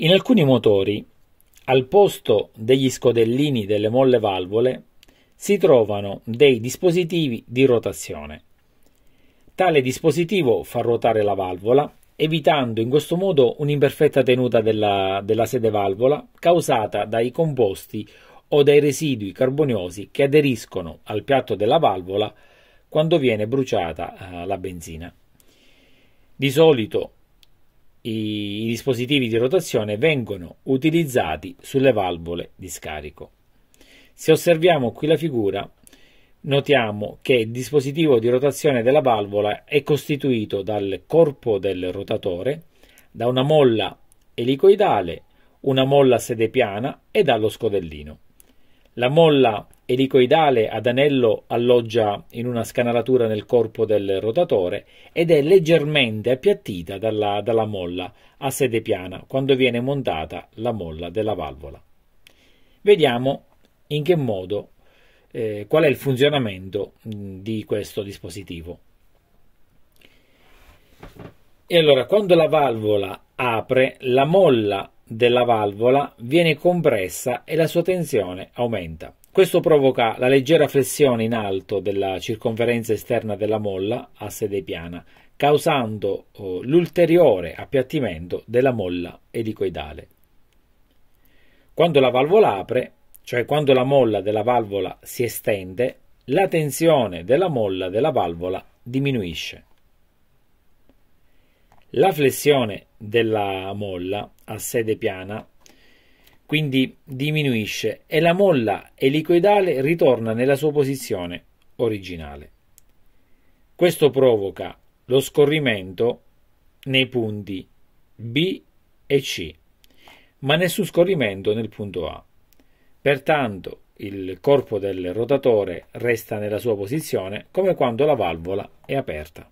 In alcuni motori, al posto degli scodellini delle molle valvole, si trovano dei dispositivi di rotazione. Tale dispositivo fa ruotare la valvola, evitando in questo modo un'imperfetta tenuta della, della sede valvola causata dai composti o dai residui carboniosi che aderiscono al piatto della valvola quando viene bruciata eh, la benzina. Di solito i, i dispositivi di rotazione vengono utilizzati sulle valvole di scarico. Se osserviamo qui la figura, notiamo che il dispositivo di rotazione della valvola è costituito dal corpo del rotatore, da una molla elicoidale, una molla sede piana e dallo scodellino. La molla elicoidale ad anello alloggia in una scanalatura nel corpo del rotatore ed è leggermente appiattita dalla, dalla molla a sede piana quando viene montata la molla della valvola. Vediamo in che modo, eh, qual è il funzionamento mm, di questo dispositivo. E allora, quando la valvola apre, la molla della valvola viene compressa e la sua tensione aumenta. Questo provoca la leggera flessione in alto della circonferenza esterna della molla a sede piana, causando oh, l'ulteriore appiattimento della molla elicoidale. Quando la valvola apre, cioè quando la molla della valvola si estende, la tensione della molla della valvola diminuisce. La flessione della molla a sede piana, quindi diminuisce e la molla elicoidale ritorna nella sua posizione originale. Questo provoca lo scorrimento nei punti B e C, ma nessun scorrimento nel punto A. Pertanto il corpo del rotatore resta nella sua posizione come quando la valvola è aperta.